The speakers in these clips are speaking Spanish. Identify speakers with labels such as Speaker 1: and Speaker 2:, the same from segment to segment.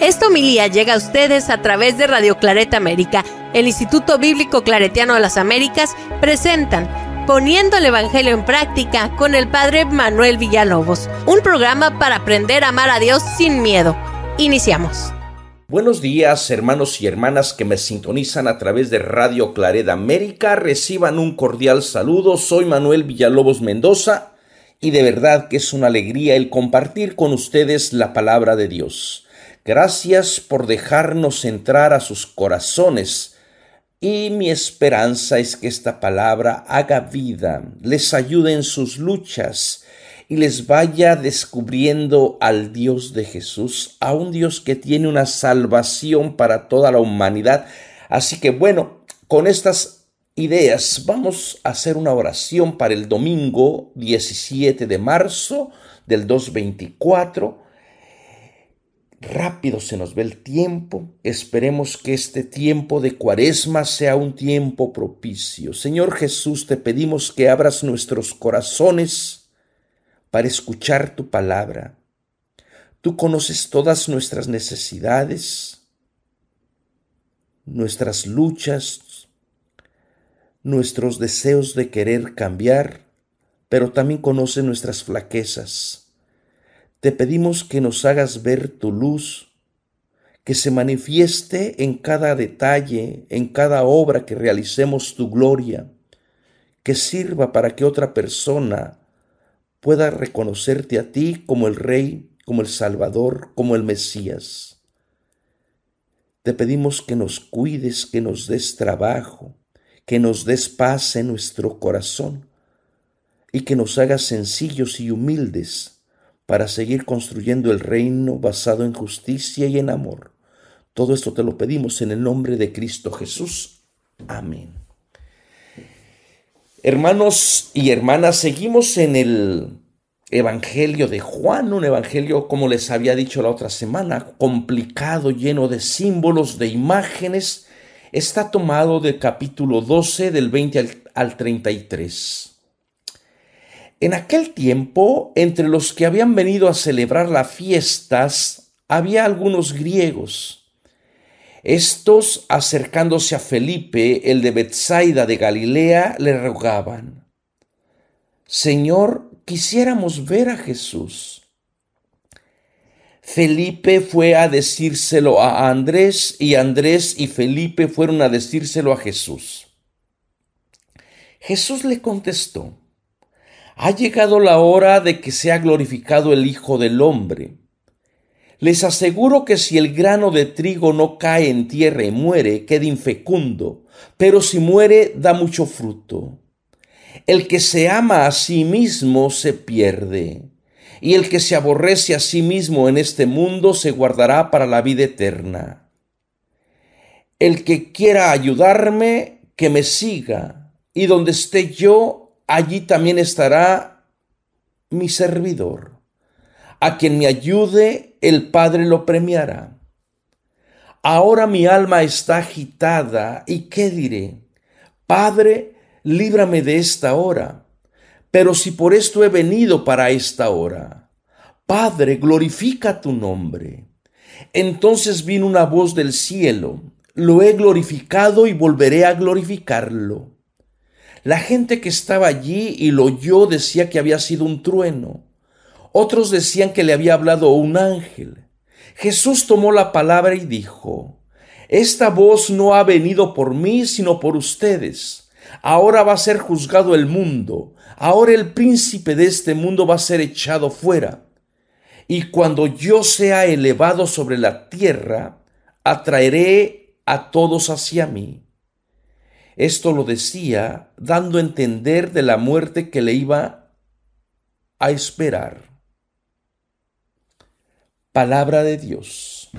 Speaker 1: Esta homilía llega a ustedes a través de Radio Claret América. El Instituto Bíblico Claretiano de las Américas presentan Poniendo el Evangelio en Práctica con el Padre Manuel Villalobos, un programa para aprender a amar a Dios sin miedo. Iniciamos. Buenos días, hermanos y hermanas que me sintonizan a través de Radio Claret América. Reciban un cordial saludo. Soy Manuel Villalobos Mendoza y de verdad que es una alegría el compartir con ustedes la palabra de Dios. Gracias por dejarnos entrar a sus corazones y mi esperanza es que esta palabra haga vida, les ayude en sus luchas y les vaya descubriendo al Dios de Jesús, a un Dios que tiene una salvación para toda la humanidad. Así que bueno, con estas ideas vamos a hacer una oración para el domingo 17 de marzo del 224 Rápido se nos ve el tiempo. Esperemos que este tiempo de cuaresma sea un tiempo propicio. Señor Jesús, te pedimos que abras nuestros corazones para escuchar tu palabra. Tú conoces todas nuestras necesidades, nuestras luchas, nuestros deseos de querer cambiar, pero también conoces nuestras flaquezas te pedimos que nos hagas ver tu luz, que se manifieste en cada detalle, en cada obra que realicemos tu gloria, que sirva para que otra persona pueda reconocerte a ti como el Rey, como el Salvador, como el Mesías. Te pedimos que nos cuides, que nos des trabajo, que nos des paz en nuestro corazón y que nos hagas sencillos y humildes para seguir construyendo el reino basado en justicia y en amor. Todo esto te lo pedimos en el nombre de Cristo Jesús. Amén. Hermanos y hermanas, seguimos en el Evangelio de Juan, un evangelio, como les había dicho la otra semana, complicado, lleno de símbolos, de imágenes. Está tomado del capítulo 12, del 20 al, 33. En aquel tiempo, entre los que habían venido a celebrar las fiestas, había algunos griegos. Estos, acercándose a Felipe, el de Bethsaida de Galilea, le rogaban, Señor, quisiéramos ver a Jesús. Felipe fue a decírselo a Andrés y Andrés y Felipe fueron a decírselo a Jesús. Jesús le contestó, ha llegado la hora de que sea glorificado el Hijo del Hombre. Les aseguro que si el grano de trigo no cae en tierra y muere, queda infecundo, pero si muere, da mucho fruto. El que se ama a sí mismo se pierde, y el que se aborrece a sí mismo en este mundo se guardará para la vida eterna. El que quiera ayudarme, que me siga, y donde esté yo, allí también estará mi servidor. A quien me ayude, el Padre lo premiará. Ahora mi alma está agitada, ¿y qué diré? Padre, líbrame de esta hora. Pero si por esto he venido para esta hora, Padre, glorifica tu nombre. Entonces vino una voz del cielo, lo he glorificado y volveré a glorificarlo. La gente que estaba allí y lo oyó decía que había sido un trueno. Otros decían que le había hablado un ángel. Jesús tomó la palabra y dijo, Esta voz no ha venido por mí, sino por ustedes. Ahora va a ser juzgado el mundo. Ahora el príncipe de este mundo va a ser echado fuera. Y cuando yo sea elevado sobre la tierra, atraeré a todos hacia mí. Esto lo decía dando a entender de la muerte que le iba a esperar. Palabra de Dios.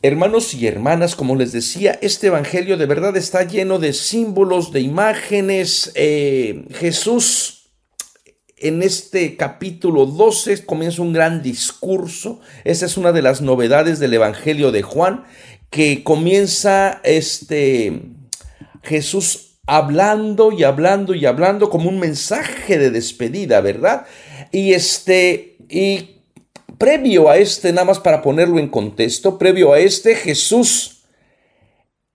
Speaker 1: Hermanos y hermanas, como les decía, este Evangelio de verdad está lleno de símbolos, de imágenes. Eh, Jesús en este capítulo 12 comienza un gran discurso. Esa es una de las novedades del Evangelio de Juan que comienza este Jesús hablando y hablando y hablando como un mensaje de despedida, ¿verdad? Y este y previo a este nada más para ponerlo en contexto, previo a este Jesús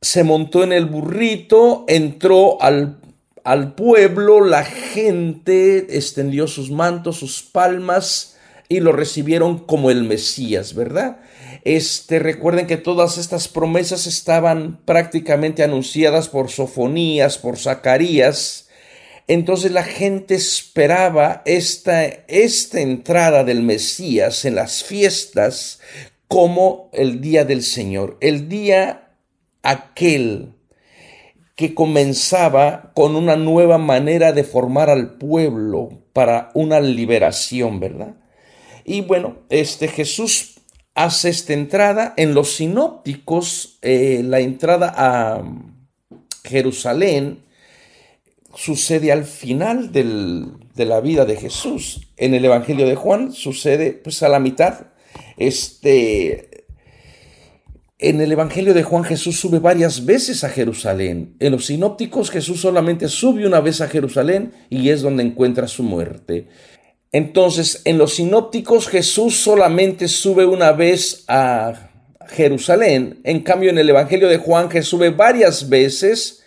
Speaker 1: se montó en el burrito, entró al al pueblo, la gente extendió sus mantos, sus palmas y lo recibieron como el Mesías, ¿verdad? Este, recuerden que todas estas promesas estaban prácticamente anunciadas por Sofonías, por Zacarías. Entonces la gente esperaba esta, esta entrada del Mesías en las fiestas como el día del Señor, el día aquel que comenzaba con una nueva manera de formar al pueblo para una liberación, ¿verdad? Y bueno, este Jesús hace esta entrada. En los sinópticos, eh, la entrada a Jerusalén sucede al final de la vida de Jesús. En el Evangelio de Juan sucede pues a la mitad. Este, en el Evangelio de Juan Jesús sube varias veces a Jerusalén. En los sinópticos Jesús solamente sube una vez a Jerusalén y es donde encuentra su muerte. Entonces, en los sinópticos Jesús solamente sube una vez a Jerusalén. En cambio, en el Evangelio de Juan Jesús sube varias veces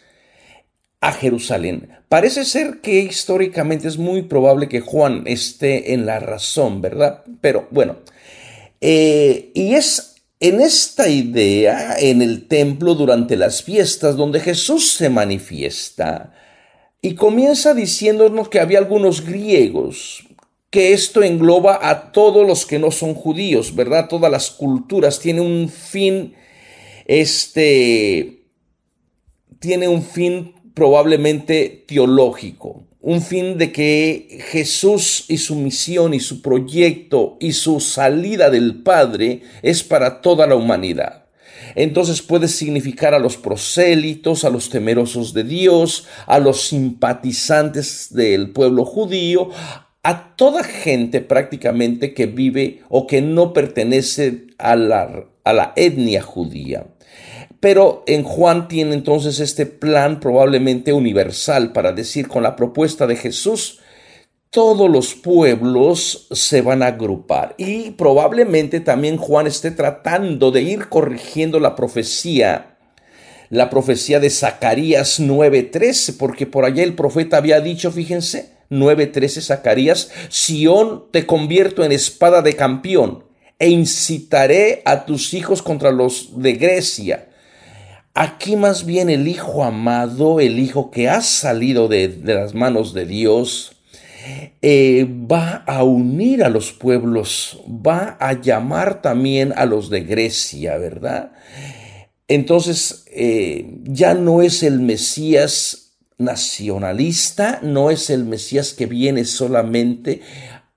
Speaker 1: a Jerusalén. Parece ser que históricamente es muy probable que Juan esté en la razón, ¿verdad? Pero bueno, eh, y es en esta idea, en el templo durante las fiestas, donde Jesús se manifiesta y comienza diciéndonos que había algunos griegos, que esto engloba a todos los que no son judíos, ¿verdad? Todas las culturas tiene un fin, este, tiene un fin probablemente teológico, un fin de que Jesús y su misión y su proyecto y su salida del Padre es para toda la humanidad. Entonces puede significar a los prosélitos, a los temerosos de Dios, a los simpatizantes del pueblo judío, a toda gente prácticamente que vive o que no pertenece a la, a la etnia judía. Pero en Juan tiene entonces este plan probablemente universal para decir con la propuesta de Jesús, todos los pueblos se van a agrupar. Y probablemente también Juan esté tratando de ir corrigiendo la profecía, la profecía de Zacarías 9:13, porque por allá el profeta había dicho, fíjense, 9:13 Zacarías, Sión te convierto en espada de campeón e incitaré a tus hijos contra los de Grecia. Aquí más bien el hijo amado, el hijo que ha salido de, las manos de Dios, eh, va a unir a los pueblos, va a llamar también a los de Grecia, ¿verdad? Entonces eh, ya no es el Mesías nacionalista no es el Mesías que viene solamente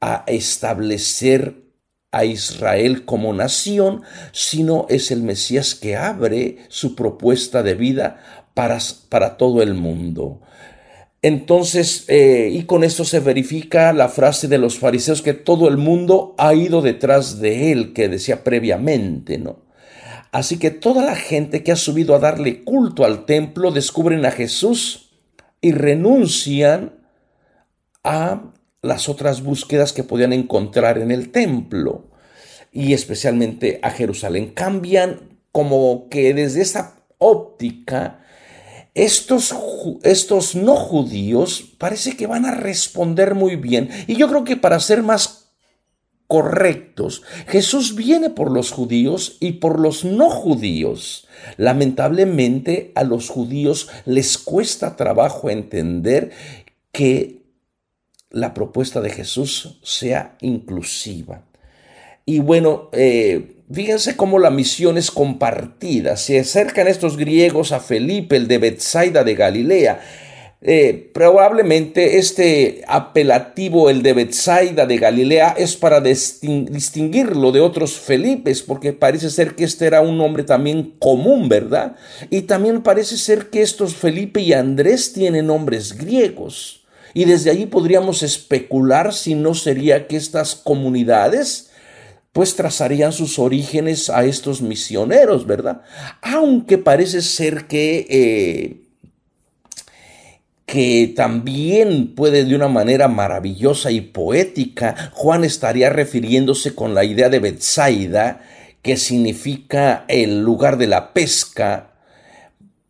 Speaker 1: a establecer a Israel como nación, sino es el Mesías que abre su propuesta de vida para, para todo el mundo. Entonces, eh, y con esto se verifica la frase de los fariseos que todo el mundo ha ido detrás de él, que decía previamente, ¿no? Así que toda la gente que ha subido a darle culto al templo descubren a Jesús y renuncian a las otras búsquedas que podían encontrar en el templo y especialmente a Jerusalén. Cambian como que desde esa óptica, estos, estos no judíos parece que van a responder muy bien. Y yo creo que para ser más correctos. Jesús viene por los judíos y por los no judíos. Lamentablemente a los judíos les cuesta trabajo entender que la propuesta de Jesús sea inclusiva. Y bueno, eh, fíjense cómo la misión es compartida. Se acercan estos griegos a Felipe, el de Bethsaida de Galilea eh, probablemente este apelativo, el de Betsaida de Galilea, es para distinguirlo de otros Felipes, porque parece ser que este era un nombre también común, ¿verdad? Y también parece ser que estos Felipe y Andrés tienen nombres griegos. Y desde allí podríamos especular si no sería que estas comunidades pues trazarían sus orígenes a estos misioneros, ¿verdad? Aunque parece ser que eh, que también puede de una manera maravillosa y poética, Juan estaría refiriéndose con la idea de Bethsaida, que significa el lugar de la pesca,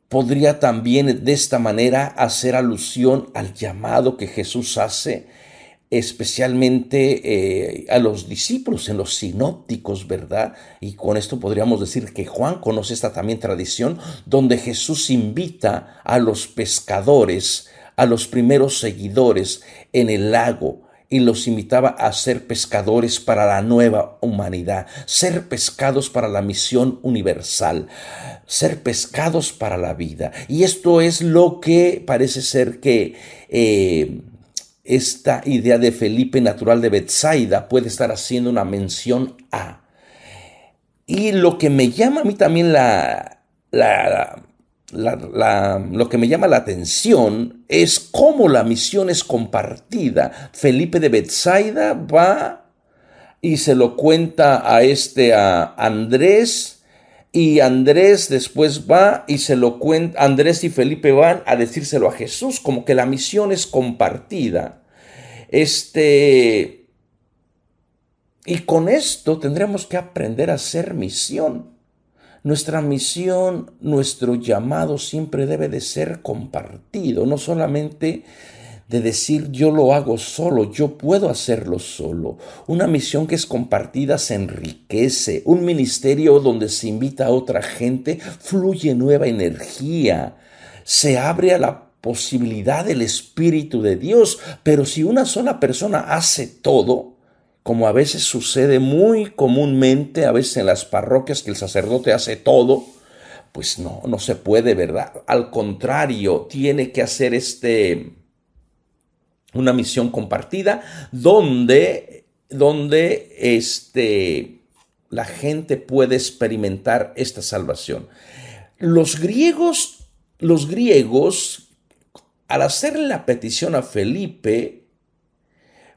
Speaker 1: podría también de esta manera hacer alusión al llamado que Jesús hace especialmente eh, a los discípulos en los sinópticos, ¿verdad? Y con esto podríamos decir que Juan conoce esta también tradición donde Jesús invita a los pescadores, a los primeros seguidores en el lago, y los invitaba a ser pescadores para la nueva humanidad, ser pescados para la misión universal, ser pescados para la vida. Y esto es lo que parece ser que eh, esta idea de Felipe natural de Betsaida puede estar haciendo una mención a. Y lo que me llama a mí también la, lo que me llama la atención es cómo la misión es compartida. Felipe de Betsaida va y se lo cuenta a este a Andrés y Andrés después va y se lo cuenta, Andrés y Felipe van a decírselo a Jesús, como que la misión es compartida. Este, y con esto tendremos que aprender a hacer misión. Nuestra misión, nuestro llamado siempre debe de ser compartido, no solamente de decir yo lo hago solo, yo puedo hacerlo solo. Una misión que es compartida se enriquece, un ministerio donde se invita a otra gente, fluye nueva energía, se abre a la posibilidad del Espíritu de Dios, pero si una sola persona hace todo, como a veces sucede muy comúnmente, a veces en las parroquias que el sacerdote hace todo, pues no, no se puede, ¿verdad? Al contrario, tiene que hacer este, una misión compartida donde, donde este, la gente puede experimentar esta salvación. Los griegos, los griegos, al hacer la petición a Felipe,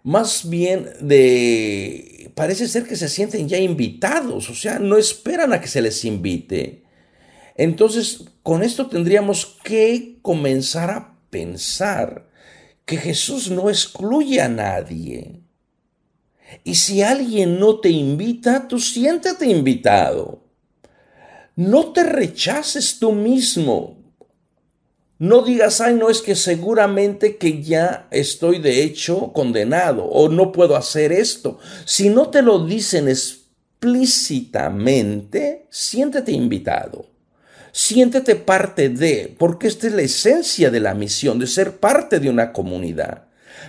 Speaker 1: más bien de, parece ser que se sienten ya invitados, o sea, no esperan a que se les invite. Entonces, con esto tendríamos que comenzar a pensar que Jesús no excluye a nadie. Y si alguien no te invita, tú siéntete invitado. No te rechaces tú mismo. No digas, ay, no es que seguramente que ya estoy de hecho condenado o no puedo hacer esto. Si no te lo dicen explícitamente, siéntete invitado siéntete parte de, porque esta es la esencia de la misión, de ser parte de una comunidad.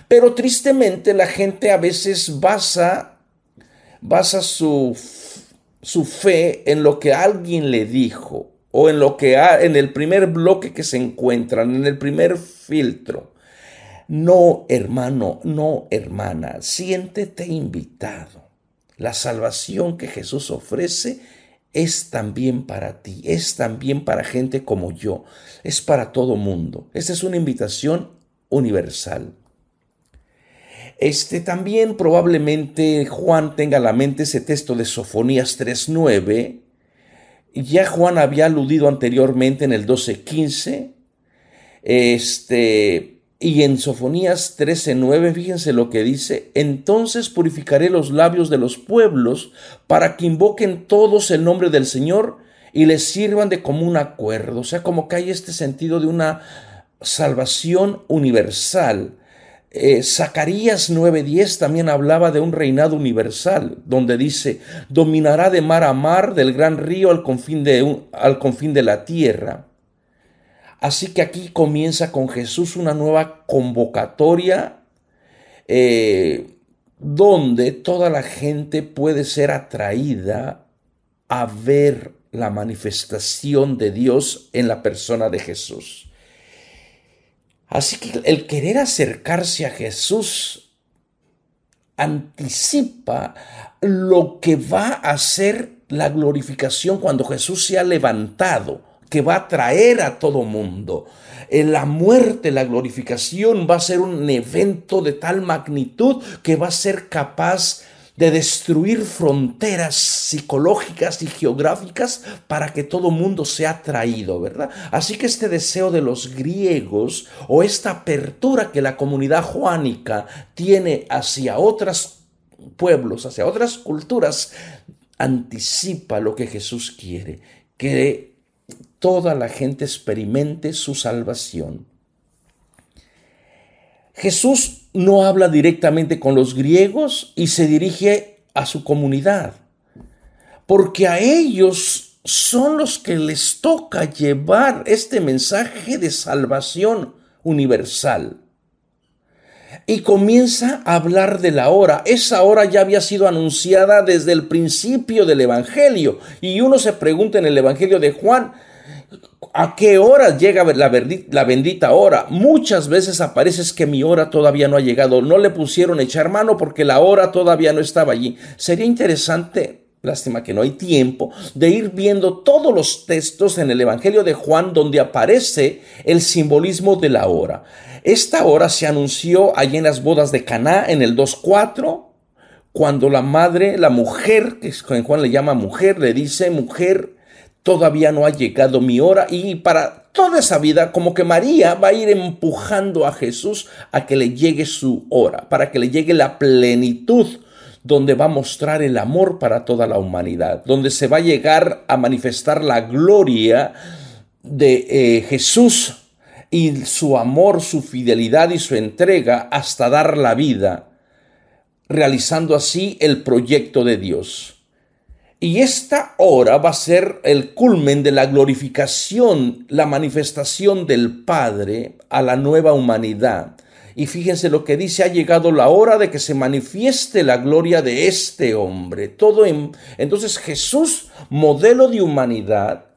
Speaker 1: Pero tristemente la gente a veces basa, basa su, su fe en lo que alguien le dijo o en lo que en el primer bloque que se encuentran, en el primer filtro. No, hermano, no, hermana, siéntete invitado. La salvación que Jesús ofrece es también para ti, es también para gente como yo, es para todo mundo. Esta es una invitación universal. Este también probablemente Juan tenga a la mente ese texto de Sofonías 3:9. Ya Juan había aludido anteriormente en el 12:15. Este y en Sofonías 13:9, fíjense lo que dice, entonces purificaré los labios de los pueblos para que invoquen todos el nombre del Señor y les sirvan de común acuerdo. O sea, como que hay este sentido de una salvación universal. Eh, Zacarías Zacarías 9:10 también hablaba de un reinado universal, donde dice, dominará de mar a mar, del gran río al confín de, al confín de la tierra. Así que aquí comienza con Jesús una nueva convocatoria eh, donde toda la gente puede ser atraída a ver la manifestación de Dios en la persona de Jesús. Así que el querer acercarse a Jesús anticipa lo que va a ser la glorificación cuando Jesús se ha levantado que va a traer a todo mundo. La muerte, la glorificación va a ser un evento de tal magnitud que va a ser capaz de destruir fronteras psicológicas y geográficas para que todo mundo sea traído ¿verdad? Así que este deseo de los griegos o esta apertura que la comunidad juánica tiene hacia otros pueblos, hacia otras culturas, anticipa lo que Jesús quiere, que toda la gente experimente su salvación. Jesús no habla directamente con los griegos y se dirige a su comunidad, porque a ellos son los que les toca llevar este mensaje de salvación universal y comienza a hablar de la hora. Esa hora ya había sido anunciada desde el principio del Evangelio. Y uno se pregunta en el Evangelio de Juan, ¿a qué hora llega la, la bendita hora? Muchas veces aparece que mi hora todavía no ha llegado. No le pusieron echar mano porque la hora todavía no estaba allí. Sería interesante lástima que no hay tiempo, de ir viendo todos los textos en el Evangelio de Juan donde aparece el simbolismo de la hora. Esta hora se anunció allí en las bodas de Caná en el 2.4, cuando la madre, la mujer, que Juan le llama mujer, le dice, mujer, todavía no ha llegado mi hora y para toda esa vida como que María va a ir empujando a Jesús a que le llegue su hora, para que le llegue la plenitud donde va a mostrar el amor para toda la humanidad, donde se va a llegar a manifestar la gloria de eh, Jesús y su amor, su fidelidad y su entrega hasta dar la vida, realizando así el proyecto de Dios. Y esta hora va a ser el culmen de la glorificación, la manifestación del Padre a la nueva humanidad. Y fíjense lo que dice, ha llegado la hora de que se manifieste la gloria de este hombre. Todo en, entonces Jesús, modelo de humanidad,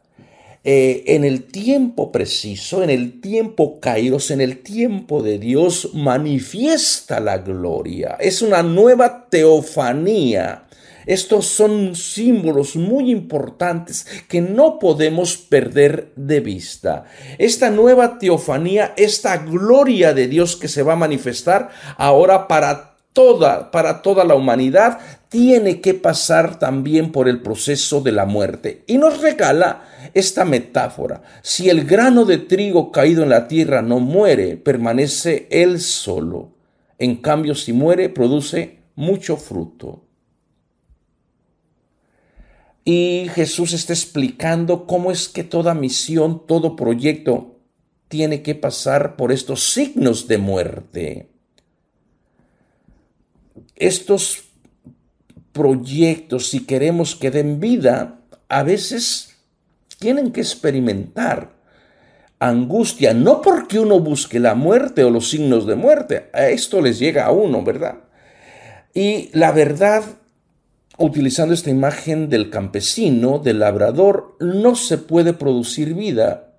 Speaker 1: eh, en el tiempo preciso, en el tiempo kairos, en el tiempo de Dios, manifiesta la gloria. Es una nueva teofanía. Estos son símbolos muy importantes que no podemos perder de vista. Esta nueva teofanía, esta gloria de Dios que se va a manifestar ahora para toda, para toda la humanidad tiene que pasar también por el proceso de la muerte. Y nos regala esta metáfora. Si el grano de trigo caído en la tierra no muere, permanece él solo. En cambio, si muere, produce mucho fruto. Y Jesús está explicando cómo es que toda misión, todo proyecto tiene que pasar por estos signos de muerte. Estos proyectos, si queremos que den vida, a veces tienen que experimentar angustia, no porque uno busque la muerte o los signos de muerte, a esto les llega a uno, ¿verdad? Y la verdad, utilizando esta imagen del campesino, del labrador, no se puede producir vida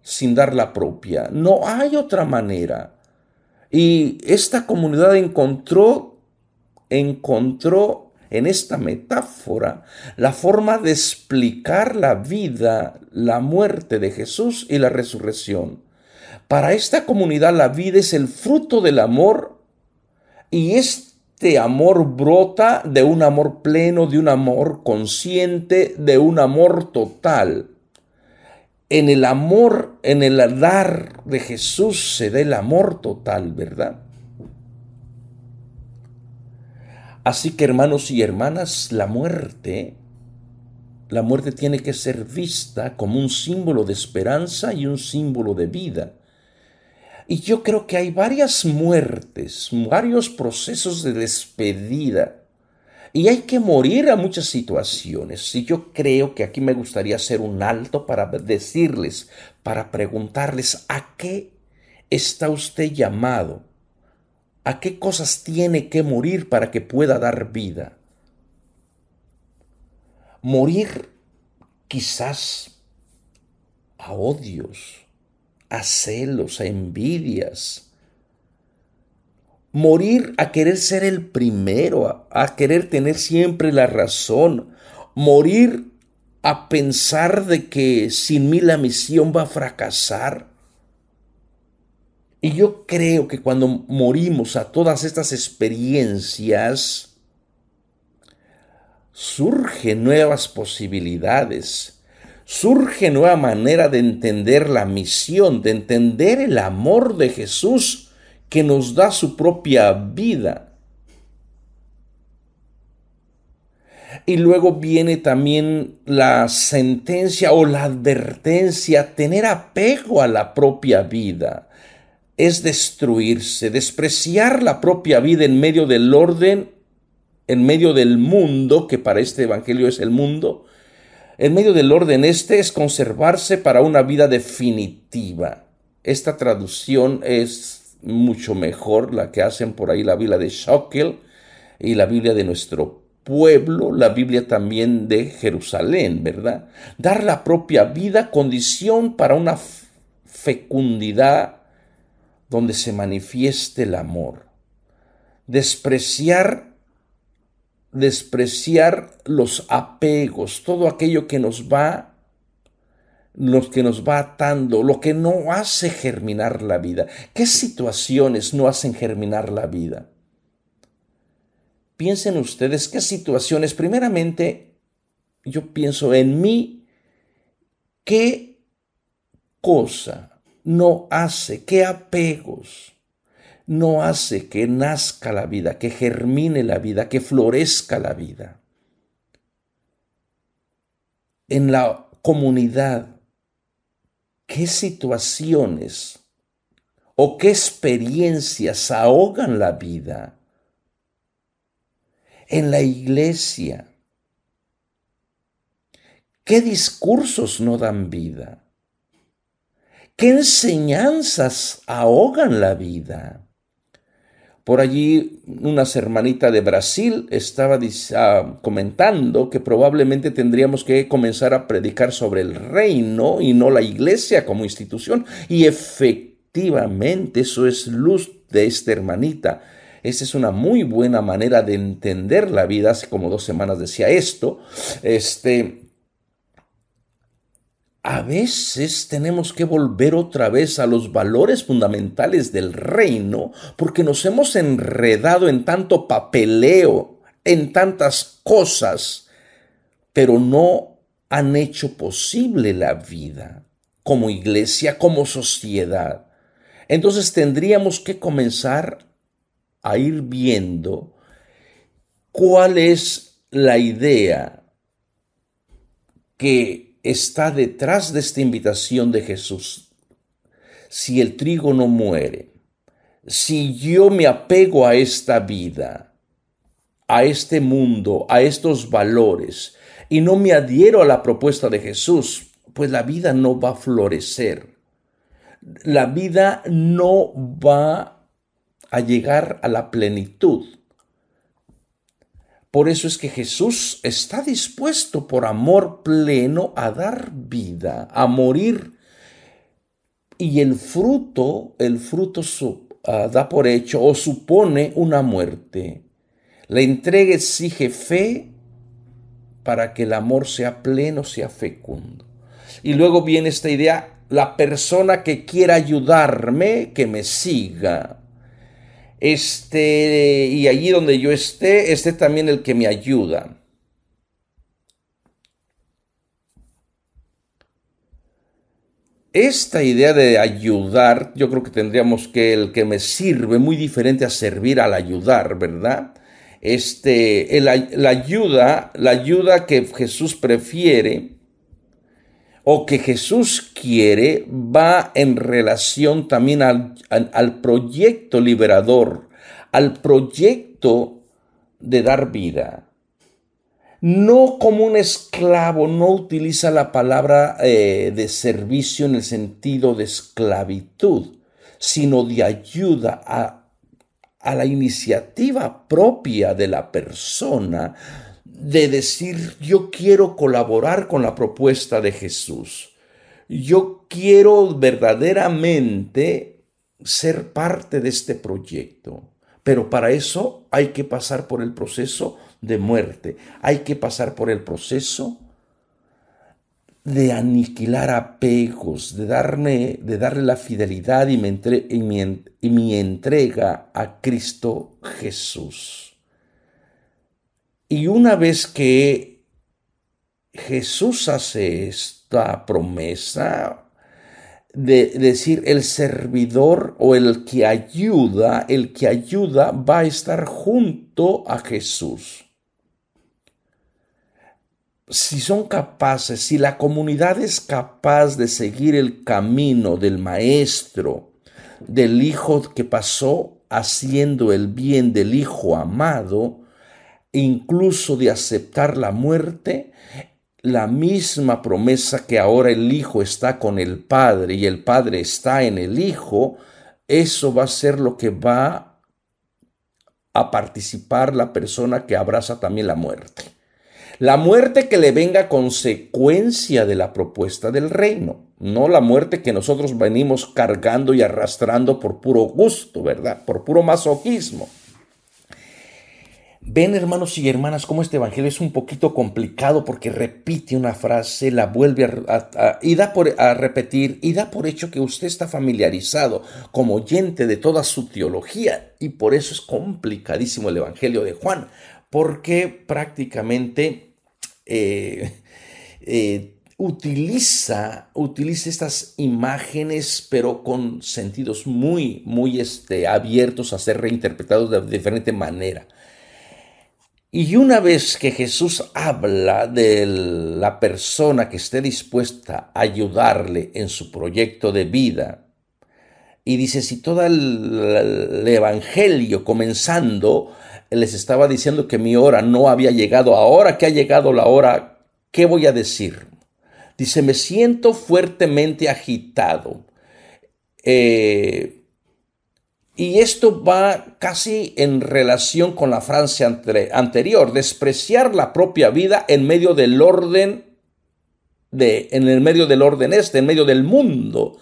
Speaker 1: sin dar la propia, no hay otra manera. Y esta comunidad encontró, encontró en esta metáfora la forma de explicar la vida, la muerte de Jesús y la resurrección. Para esta comunidad la vida es el fruto del amor y este amor brota de un amor pleno, de un amor consciente, de un amor total. En el amor, en el dar de Jesús se da el amor total, ¿verdad? Así que hermanos y hermanas, la muerte, la muerte tiene que ser vista como un símbolo de esperanza y un símbolo de vida. Y yo creo que hay varias muertes, varios procesos de despedida. Y hay que morir a muchas situaciones. Y yo creo que aquí me gustaría hacer un alto para decirles, para preguntarles a qué está usted llamado a qué cosas tiene que morir para que pueda dar vida. Morir quizás a odios, a celos, a envidias. Morir a querer ser el primero, a, querer tener siempre la razón. Morir a pensar de que sin mí la misión va a fracasar y yo creo que cuando morimos a todas estas experiencias, surge nuevas posibilidades, surge nueva manera de entender la misión, de entender el amor de Jesús que nos da su propia vida. Y luego viene también la sentencia o la advertencia, tener apego a la propia vida es destruirse, despreciar la propia vida en medio del orden, en medio del mundo, que para este Evangelio es el mundo, en medio del orden este es conservarse para una vida definitiva. Esta traducción es mucho mejor, la que hacen por ahí la Biblia de Schockel y la Biblia de nuestro pueblo, la Biblia también de Jerusalén, ¿verdad? Dar la propia vida, condición para una fecundidad donde se manifieste el amor. Despreciar despreciar los apegos, todo aquello que nos va que nos va atando, lo que no hace germinar la vida. ¿Qué situaciones no hacen germinar la vida? Piensen ustedes qué situaciones, primeramente yo pienso en mí, qué cosa no hace, qué apegos no hace que nazca la vida, que germine la vida, que florezca la vida. En la comunidad, ¿qué situaciones o qué experiencias ahogan la vida? En la iglesia, ¿qué discursos no dan vida? ¿Qué enseñanzas ahogan la vida? Por allí una hermanita de Brasil estaba ah, comentando que probablemente tendríamos que comenzar a predicar sobre el reino y no la iglesia como institución. Y efectivamente eso es luz de esta hermanita. Esa es una muy buena manera de entender la vida. Hace como dos semanas decía esto. Este, a veces tenemos que volver otra vez a los valores fundamentales del reino porque nos hemos enredado en tanto papeleo, en tantas cosas, pero no han hecho posible la vida como iglesia, como sociedad. Entonces tendríamos que comenzar a ir viendo cuál es la idea que está detrás de esta invitación de Jesús. Si el trigo no muere, si yo me apego a esta vida, a este mundo, a estos valores, y no me adhiero a la propuesta de Jesús, pues la vida no va a florecer. La vida no va a llegar a la plenitud. Por eso es que Jesús está dispuesto por amor pleno a dar vida, a morir. Y el fruto, el fruto ah, da por hecho o supone una muerte. La entrega exige fe para que el amor sea pleno, sea fecundo. Y luego viene esta idea, la persona que quiera ayudarme, que me siga. Este, y allí donde yo esté, esté también el que me ayuda. Esta idea de ayudar, yo creo que tendríamos que el que me sirve, muy diferente a servir al ayudar, ¿verdad? Este, la ayuda, la ayuda que Jesús prefiere o que Jesús quiere va en relación también al, proyecto liberador, al proyecto de dar vida. No como un esclavo, no utiliza la palabra eh, de servicio en el sentido de esclavitud, sino de ayuda a, a la iniciativa propia de la persona de decir yo quiero colaborar con la propuesta de Jesús yo quiero verdaderamente ser parte de este proyecto. Pero para eso hay que pasar por el proceso de muerte, hay que pasar por el proceso de aniquilar apegos, de, de darle la fidelidad y mi entrega a Cristo Jesús. Y una vez que Jesús hace esto, esta promesa de decir el servidor o el que ayuda, el que ayuda va a estar junto a Jesús. Si son capaces, si la comunidad es capaz de seguir el camino del Maestro, del Hijo que pasó haciendo el bien del Hijo amado, incluso de aceptar la muerte, la misma promesa que ahora el Hijo está con el Padre y el Padre está en el Hijo, eso va a ser lo que va a participar la persona que abraza también la muerte. La muerte que le venga consecuencia de la propuesta del reino, no la muerte que nosotros venimos cargando y arrastrando por puro gusto, ¿verdad? Por puro masoquismo. Ven hermanos y hermanas cómo este Evangelio es un poquito complicado porque repite una frase, la vuelve a, a repetir y da por hecho que usted está familiarizado como oyente de toda su teología y por eso es complicadísimo el Evangelio de Juan porque prácticamente eh, eh, utiliza, utiliza estas imágenes, pero con sentidos muy, muy este, abiertos a ser reinterpretados de diferente manera. Y una vez que Jesús habla de la persona que esté dispuesta a ayudarle en su proyecto de vida, y dice, si todo el, Evangelio comenzando les estaba diciendo que mi hora no había llegado, ahora que ha llegado la hora, ¿qué voy a decir? Dice, me siento fuertemente agitado. Eh, y esto va casi en relación con la Francia anterior, despreciar la propia vida en medio del orden de, en el medio del orden este, en medio del mundo,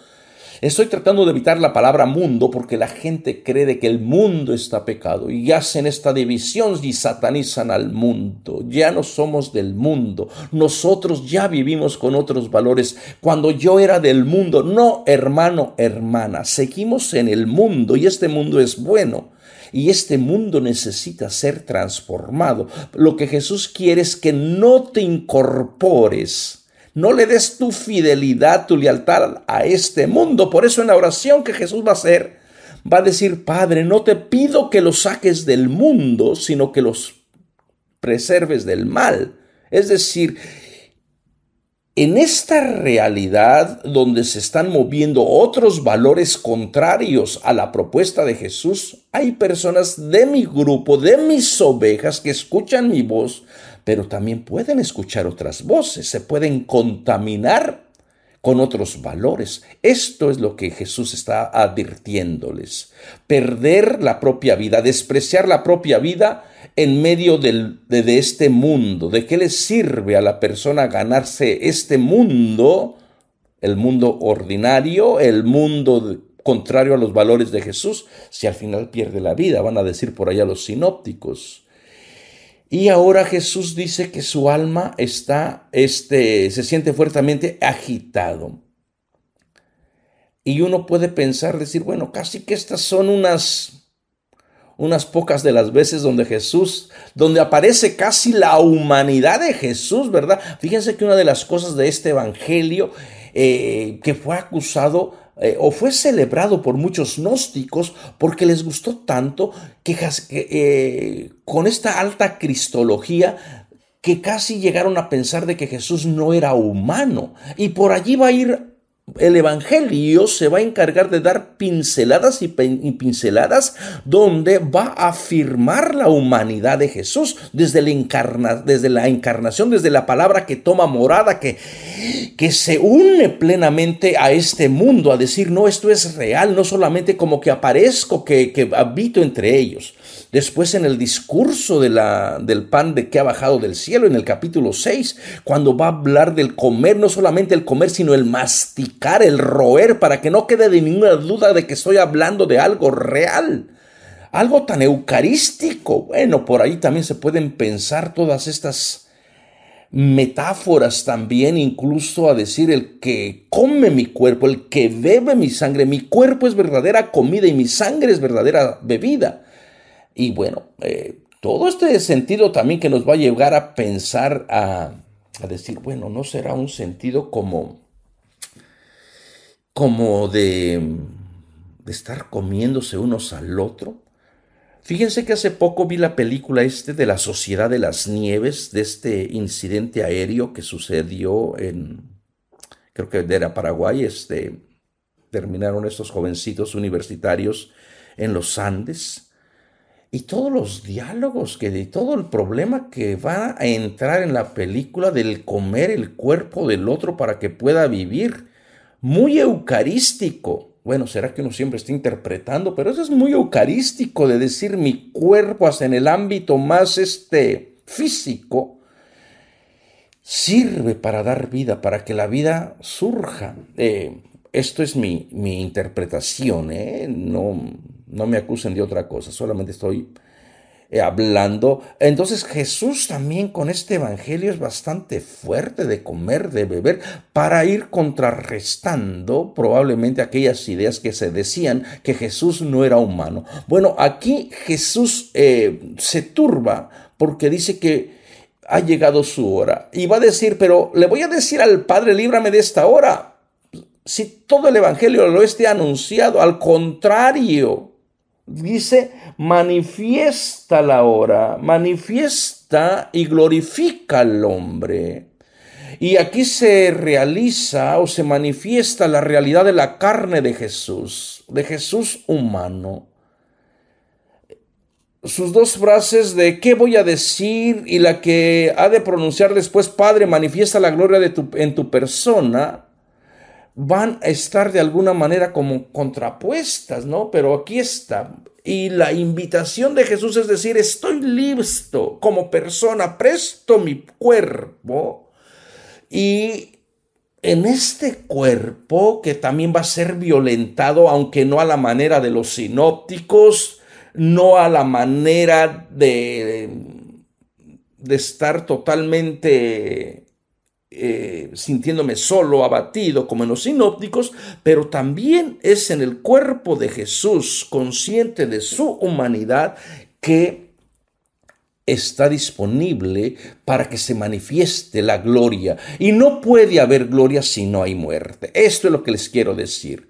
Speaker 1: Estoy tratando de evitar la palabra mundo porque la gente cree que el mundo está pecado y hacen esta división y satanizan al mundo. Ya no somos del mundo. Nosotros ya vivimos con otros valores. Cuando yo era del mundo, no hermano, hermana, seguimos en el mundo y este mundo es bueno y este mundo necesita ser transformado. Lo que Jesús quiere es que no te incorpores no le des tu fidelidad, tu lealtad a este mundo. Por eso en la oración que Jesús va a hacer, va a decir, Padre, no te pido que los saques del mundo, sino que los preserves del mal. Es decir, en esta realidad donde se están moviendo otros valores contrarios a la propuesta de Jesús, hay personas de mi grupo, de mis ovejas, que escuchan mi voz, pero también pueden escuchar otras voces, se pueden contaminar con otros valores. Esto es lo que Jesús está advirtiéndoles. Perder la propia vida, despreciar la propia vida en medio de, este mundo. ¿De qué le sirve a la persona ganarse este mundo? El mundo ordinario, el mundo contrario a los valores de Jesús, si al final pierde la vida, van a decir por allá los sinópticos. Y ahora Jesús dice que su alma está, este, se siente fuertemente agitado. Y uno puede pensar, decir, bueno, casi que estas son unas, unas pocas de las veces donde Jesús, donde aparece casi la humanidad de Jesús, ¿verdad? Fíjense que una de las cosas de este evangelio eh, que fue acusado eh, o fue celebrado por muchos gnósticos porque les gustó tanto que eh, con esta alta cristología que casi llegaron a pensar de que Jesús no era humano. Y por allí va a ir el Evangelio se va a encargar de dar pinceladas y, pinceladas donde va a afirmar la humanidad de Jesús desde la, desde la encarnación, desde la palabra que toma morada, que, se une plenamente a este mundo, a decir, no, esto es real, no solamente como que aparezco, que habito entre ellos. Después en el discurso de del pan de que ha bajado del cielo, en el capítulo 6, cuando va a hablar del comer, no solamente el comer, sino el masticar, el roer, para que no quede de ninguna duda de que estoy hablando de algo real algo tan eucarístico. Bueno, por ahí también se pueden pensar todas estas metáforas también, incluso a decir el que come mi cuerpo, el que bebe mi sangre, mi cuerpo es verdadera comida y mi sangre es verdadera bebida. Y bueno, eh, todo este sentido también que nos va a llevar a pensar, a, decir, bueno, no será un sentido como, como de, estar comiéndose unos al otro. Fíjense que hace poco vi la película este de la Sociedad de las Nieves, de este incidente aéreo que sucedió en, creo que era Paraguay, este, terminaron estos jovencitos universitarios en los Andes y todos los diálogos que, de todo el problema que va a entrar en la película del comer el cuerpo del otro para que pueda vivir. Muy eucarístico. Bueno, será que uno siempre está interpretando, pero eso es muy eucarístico de decir mi cuerpo hasta en el ámbito más este físico sirve para dar vida, para que la vida surja. Eh, esto es mi, mi interpretación, ¿eh? no, no me acusen de otra cosa, solamente estoy eh, hablando. Entonces Jesús también con este Evangelio es bastante fuerte de comer, de beber, para ir contrarrestando probablemente aquellas ideas que se decían que Jesús no era humano. Bueno, aquí Jesús eh, se turba porque dice que ha llegado su hora. Y va a decir, pero le voy a decir al Padre, líbrame de esta hora. Si todo el Evangelio lo esté anunciado, al contrario, dice, manifiesta la hora, manifiesta y glorifica al hombre. Y aquí se realiza o se manifiesta la realidad de la carne de Jesús, de Jesús humano. Sus dos frases de qué voy a decir y la que ha de pronunciar después, Padre, manifiesta la gloria de tu, en tu persona, van a estar de alguna manera como contrapuestas, ¿no? Pero aquí está. Y la invitación de Jesús es decir, estoy listo como persona, presto mi cuerpo. Y en este cuerpo que también va a ser violentado, aunque no a la manera de los sinópticos, no a la manera de, de estar totalmente eh, sintiéndome solo, abatido, como en los sinópticos, pero también es en el cuerpo de Jesús, consciente de su humanidad, que está disponible para que se manifieste la gloria. Y no puede haber gloria si no hay muerte. Esto es lo que les quiero decir.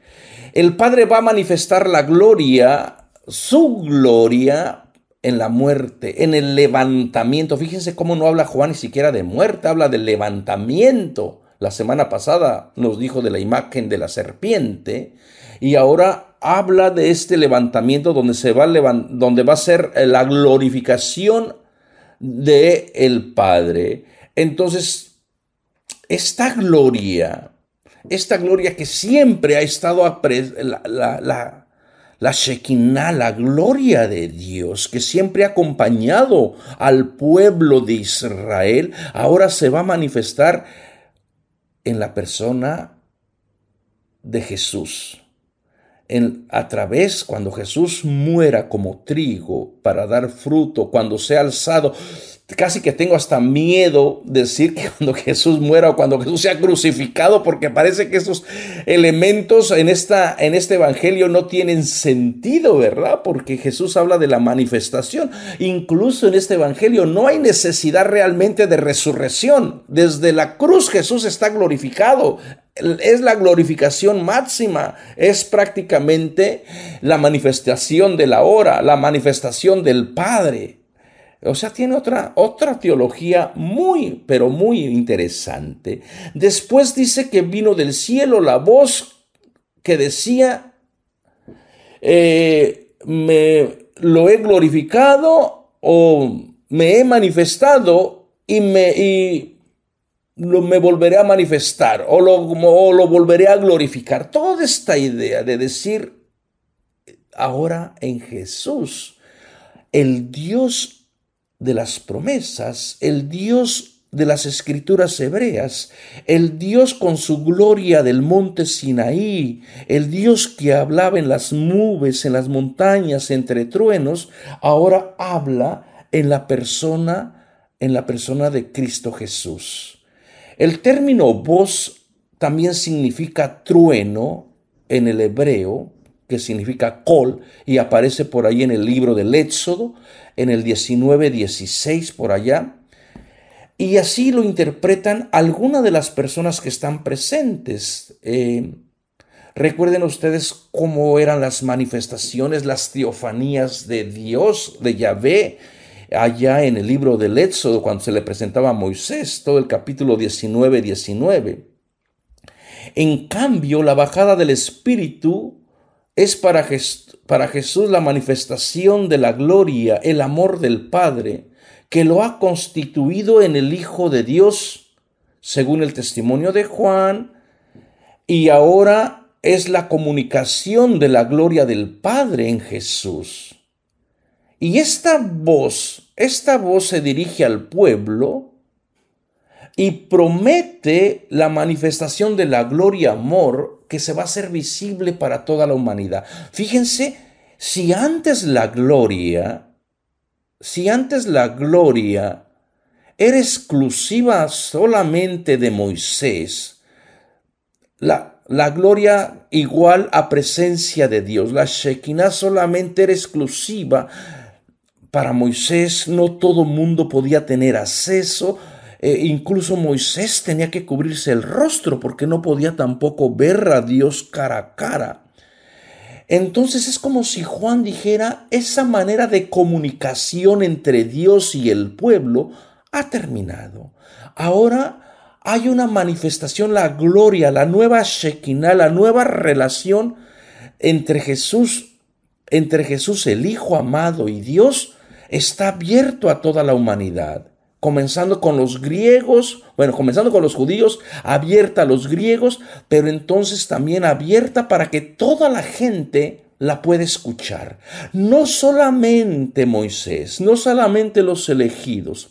Speaker 1: El Padre va a manifestar la gloria, su gloria, en la muerte, en el levantamiento. Fíjense cómo no habla Juan ni siquiera de muerte, habla del levantamiento. La semana pasada nos dijo de la imagen de la serpiente y ahora habla de este levantamiento donde, se va, a donde va a ser eh, la glorificación de el Padre. Entonces, esta gloria, esta gloria que siempre ha estado la la Shekinah, la gloria de Dios que siempre ha acompañado al pueblo de Israel, ahora se va a manifestar en la persona de Jesús. En, a través cuando Jesús muera como trigo para dar fruto, cuando sea alzado casi que tengo hasta miedo decir que cuando Jesús muera o cuando Jesús sea crucificado, porque parece que esos elementos en, esta, en este Evangelio no tienen sentido, ¿verdad? Porque Jesús habla de la manifestación. Incluso en este Evangelio no hay necesidad realmente de resurrección. Desde la cruz Jesús está glorificado. Es la glorificación máxima, es prácticamente la manifestación de la hora, la manifestación del Padre. O sea, tiene otra, otra teología muy, pero muy interesante. Después dice que vino del cielo la voz que decía, eh, me lo he glorificado o me he manifestado y me, y me volveré a manifestar o lo, o lo volveré a glorificar. Toda esta idea de decir ahora en Jesús, el Dios de las promesas, el Dios de las escrituras hebreas, el Dios con su gloria del monte Sinaí, el Dios que hablaba en las nubes, en las montañas, entre truenos, ahora habla en la persona, en la persona de Cristo Jesús. El término voz también significa trueno en el hebreo, que significa col, y aparece por ahí en el libro del Éxodo, en el 19-16 por allá. Y así lo interpretan algunas de las personas que están presentes. Eh, recuerden ustedes cómo eran las manifestaciones, las teofanías de Dios, de Yahvé, allá en el libro del Éxodo, cuando se le presentaba a Moisés, todo el capítulo 19, 19. En cambio, la bajada del Espíritu es para, Jesús la manifestación de la gloria, el amor del Padre, que lo ha constituido en el Hijo de Dios, según el testimonio de Juan, y ahora es la comunicación de la gloria del Padre en Jesús. Y esta voz, esta voz se dirige al pueblo y promete la manifestación de la gloria amor que se va a hacer visible para toda la humanidad. Fíjense, si antes la gloria, si antes la gloria era exclusiva solamente de Moisés, la, la gloria igual a presencia de Dios, la Shekinah solamente era exclusiva para Moisés, no todo mundo podía tener acceso, eh, incluso Moisés tenía que cubrirse el rostro porque no podía tampoco ver a Dios cara a cara. Entonces es como si Juan dijera, esa manera de comunicación entre Dios y el pueblo ha terminado. Ahora hay una manifestación, la gloria, la nueva Shekinah, la nueva relación entre Jesús, entre Jesús el Hijo amado y Dios, está abierto a toda la humanidad comenzando con los griegos, bueno, comenzando con los judíos, abierta a los griegos, pero entonces también abierta para que toda la gente la pueda escuchar. No solamente Moisés, no solamente los elegidos.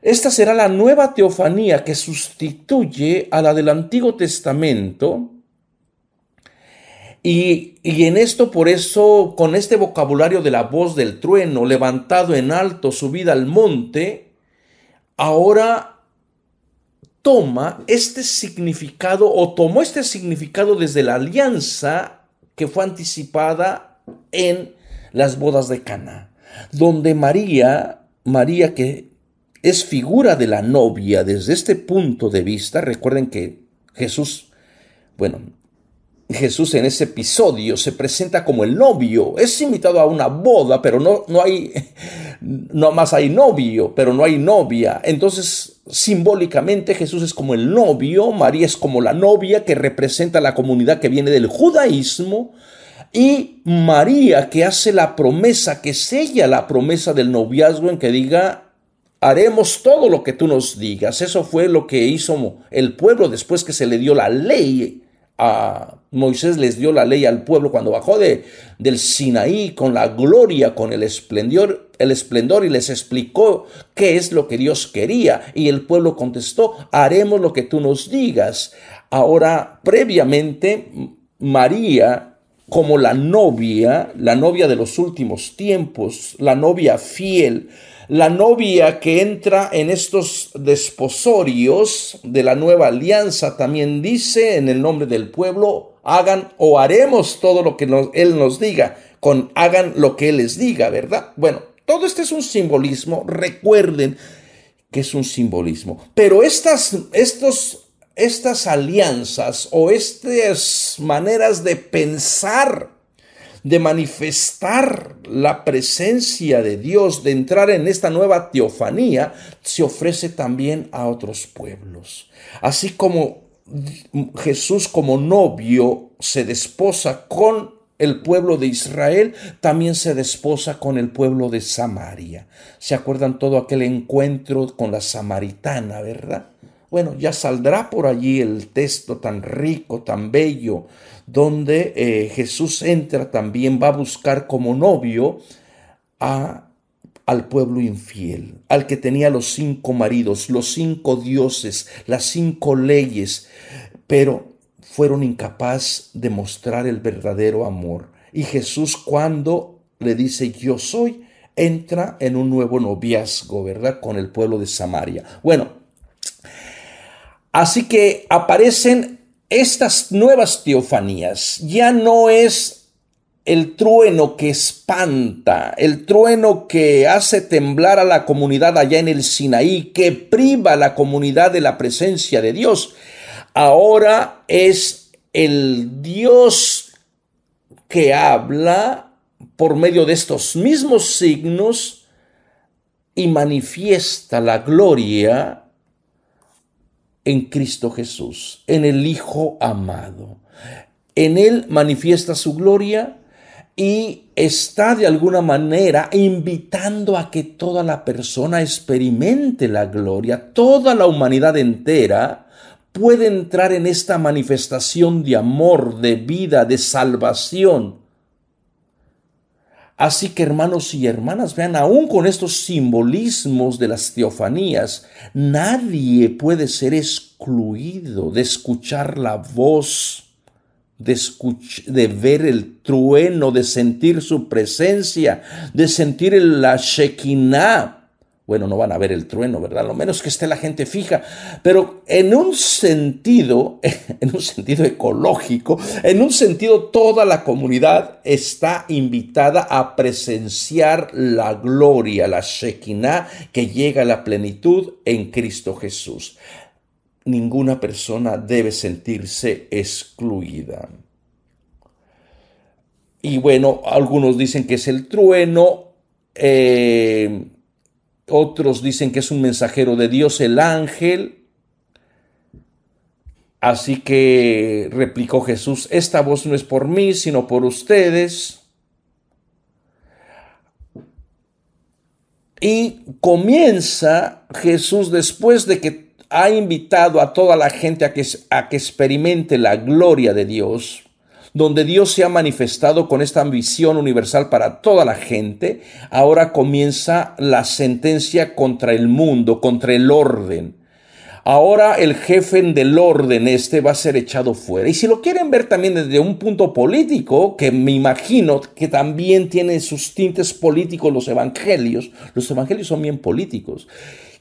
Speaker 1: Esta será la nueva teofanía que sustituye a la del Antiguo Testamento. Y, y, en esto, por eso, con este vocabulario de la voz del trueno, levantado en alto, subida al monte, ahora toma este significado o tomó este significado desde la alianza que fue anticipada en las bodas de Cana, donde María, María que es figura de la novia desde este punto de vista, recuerden que Jesús, bueno, Jesús en ese episodio se presenta como el novio. Es invitado a una boda, pero no, no hay, no más hay novio, pero no hay novia. Entonces, simbólicamente Jesús es como el novio, María es como la novia que representa la comunidad que viene del judaísmo y María que hace la promesa, que sella la promesa del noviazgo en que diga, haremos todo lo que tú nos digas. Eso fue lo que hizo el pueblo después que se le dio la ley a Moisés les dio la ley al pueblo cuando bajó de, del Sinaí con la gloria, con el esplendor, el esplendor y les explicó qué es lo que Dios quería. Y el pueblo contestó, haremos lo que tú nos digas. Ahora, previamente, María como la novia, la novia de los últimos tiempos, la novia fiel, la novia que entra en estos desposorios de la nueva alianza, también dice en el nombre del pueblo, hagan o haremos todo lo que Él nos diga, con hagan lo que Él les diga, ¿verdad? Bueno, todo este es un simbolismo, recuerden que es un simbolismo, pero estas, estos, estas alianzas o estas maneras de pensar, de manifestar la presencia de Dios, de entrar en esta nueva teofanía, se ofrece también a otros pueblos. Así como Jesús como novio se desposa con el pueblo de Israel, también se desposa con el pueblo de Samaria. ¿Se acuerdan todo aquel encuentro con la samaritana, verdad? Bueno, ya saldrá por allí el texto tan rico, tan bello, donde eh, Jesús entra también, va a buscar como novio a al pueblo infiel, al que tenía los cinco maridos, los cinco dioses, las cinco leyes, pero fueron incapaz de mostrar el verdadero amor. Y Jesús cuando le dice yo soy, entra en un nuevo noviazgo, ¿verdad? Con el pueblo de Samaria. Bueno, así que aparecen estas nuevas teofanías. Ya no es el trueno que espanta, el trueno que hace temblar a la comunidad allá en el Sinaí, que priva a la comunidad de la presencia de Dios, ahora es el Dios que habla por medio de estos mismos signos y manifiesta la gloria en Cristo Jesús, en el Hijo amado. En Él manifiesta su gloria y está de alguna manera invitando a que toda la persona experimente la gloria, toda la humanidad entera puede entrar en esta manifestación de amor, de vida, de salvación. Así que hermanos y hermanas, vean, aún con estos simbolismos de las teofanías, nadie puede ser excluido de escuchar la voz de, de, ver el trueno, de sentir su presencia, de sentir la Shekinah. Bueno, no van a ver el trueno, ¿verdad? Lo menos que esté la gente fija. Pero en un sentido, en un sentido ecológico, en un sentido, toda la comunidad está invitada a presenciar la gloria, la Shekinah que llega a la plenitud en Cristo Jesús ninguna persona debe sentirse excluida. Y bueno, algunos dicen que es el trueno, eh, otros dicen que es un mensajero de Dios, el ángel. Así que replicó Jesús, esta voz no es por mí, sino por ustedes. Y comienza Jesús después de que ha invitado a toda la gente a que, a que experimente la gloria de Dios, donde Dios se ha manifestado con esta ambición universal para toda la gente, ahora comienza la sentencia contra el mundo, contra el orden. Ahora el jefe del orden este va a ser echado fuera. Y si lo quieren ver también desde un punto político, que me imagino que también tienen sus tintes políticos los evangelios, los evangelios son bien políticos.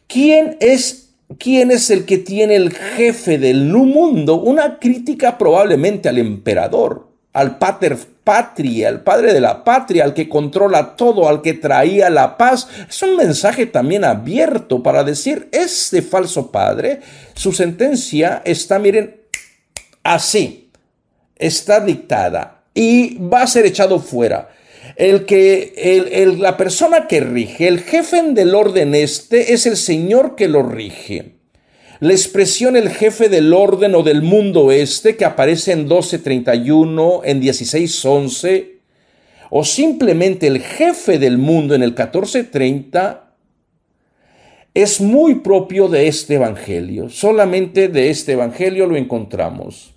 Speaker 1: ¿Quién es ¿Quién es el que tiene el jefe del mundo? Una crítica probablemente al emperador, al pater patria, al padre de la patria, al que controla todo, al que traía la paz. Es un mensaje también abierto para decir, este falso padre, su sentencia está, miren, así, está dictada y va a ser echado fuera. El que, la persona que rige, el jefe del orden este es el Señor que lo rige. La expresión el jefe del orden o del mundo este que aparece en 12.31, en 16.11, o simplemente el jefe del mundo en el 14.30, es muy propio de este Evangelio. Solamente de este Evangelio lo encontramos.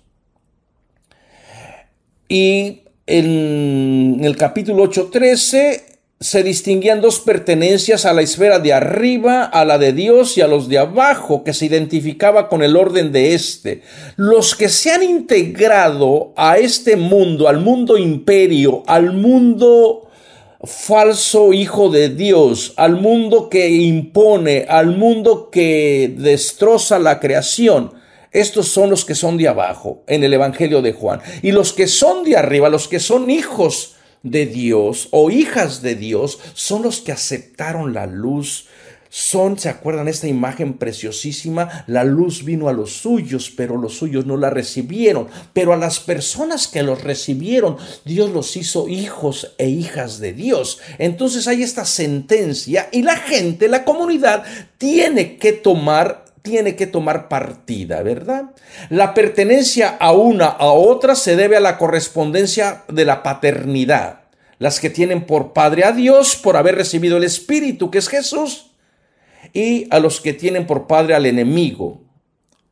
Speaker 1: Y en el capítulo 8.13 se distinguían dos pertenencias a la esfera de arriba, a la de Dios y a los de abajo, que se identificaba con el orden de este. Los que se han integrado a este mundo, al mundo imperio, al mundo falso hijo de Dios, al mundo que impone, al mundo que destroza la creación, estos son los que son de abajo en el Evangelio de Juan. Y los que son de arriba, los que son hijos de Dios o hijas de Dios, son los que aceptaron la luz. Son, ¿se acuerdan esta imagen preciosísima? La luz vino a los suyos, pero los suyos no la recibieron. Pero a las personas que los recibieron, Dios los hizo hijos e hijas de Dios. Entonces hay esta sentencia y la gente, la comunidad, tiene que tomar tiene que tomar partida, ¿verdad? La pertenencia a una a otra se debe a la correspondencia de la paternidad. Las que tienen por padre a Dios por haber recibido el Espíritu, que es Jesús, y a los que tienen por padre al enemigo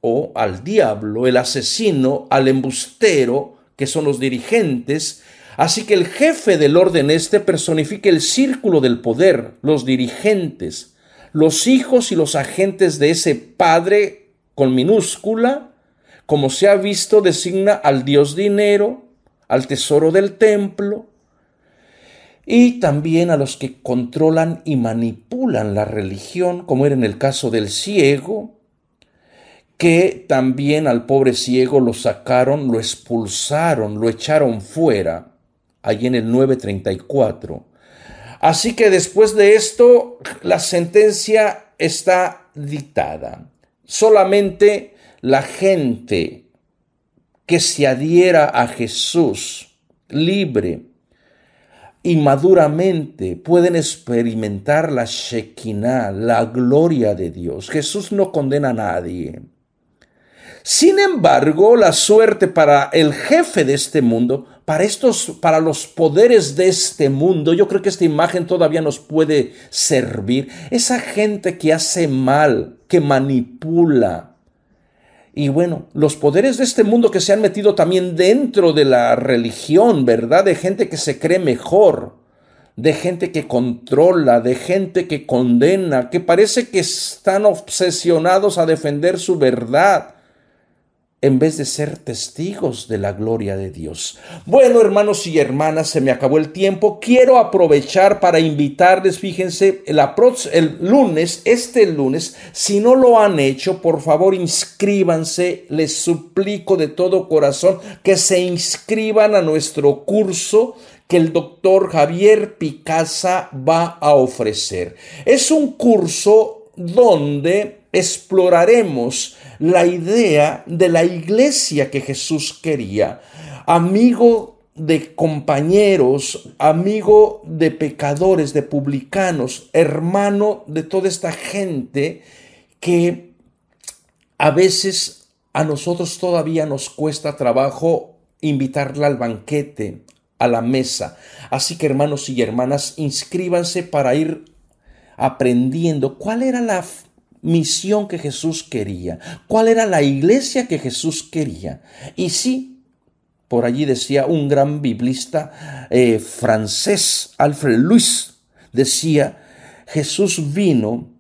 Speaker 1: o al diablo, el asesino, al embustero, que son los dirigentes, Así que el jefe del orden este personifica el círculo del poder, los dirigentes, los hijos y los agentes de ese Padre con minúscula, como se ha visto, designa al Dios dinero, al tesoro del templo, y también a los que controlan y manipulan la religión, como era en el caso del ciego, que también al pobre ciego lo sacaron, lo expulsaron, lo echaron fuera, ahí en el 934. Así que después de esto, la sentencia está dictada. Solamente la gente que se adhiera a Jesús libre y maduramente pueden experimentar la Shekinah, la gloria de Dios. Jesús no condena a nadie. Sin embargo, la suerte para el jefe de este mundo para estos, para los poderes de este mundo, yo creo que esta imagen todavía nos puede servir. Esa gente que hace mal, que manipula. Y bueno, los poderes de este mundo que se han metido también dentro de la religión, ¿verdad? De gente que se cree mejor, de gente que controla, de gente que condena, que parece que están obsesionados a defender su verdad en vez de ser testigos de la gloria de Dios. Bueno, hermanos y hermanas, se me acabó el tiempo. Quiero aprovechar para invitarles, fíjense, el, el lunes, este lunes, si no lo han hecho, por favor inscríbanse. Les suplico de todo corazón que se inscriban a nuestro curso que el doctor Javier Picasa va a ofrecer. Es un curso donde exploraremos la idea de la iglesia que Jesús quería, amigo de compañeros, amigo de pecadores, de publicanos, hermano de toda esta gente que a veces a nosotros todavía nos cuesta trabajo invitarla al banquete, a la mesa. Así que hermanos y hermanas, inscríbanse para ir aprendiendo cuál era la misión que Jesús quería, cuál era la iglesia que Jesús quería. Y sí, por allí decía un gran biblista eh, francés, Alfred Louis, decía, Jesús vino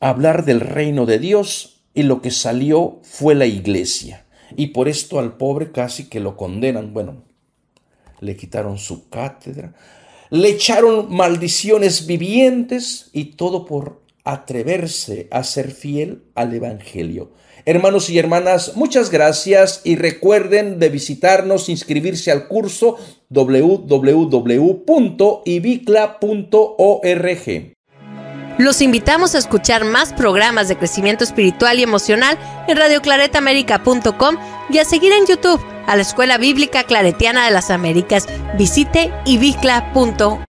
Speaker 1: a hablar del reino de Dios y lo que salió fue la iglesia. Y por esto al pobre casi que lo condenan. Bueno, le quitaron su cátedra, le echaron maldiciones vivientes y todo por atreverse a ser fiel al Evangelio. Hermanos y hermanas, muchas gracias y recuerden de visitarnos, inscribirse al curso www.ibicla.org. Los invitamos a escuchar más programas de crecimiento espiritual y emocional en radioclaretamerica.com y a seguir en YouTube a la Escuela Bíblica Claretiana de las Américas. Visite ibicla.org.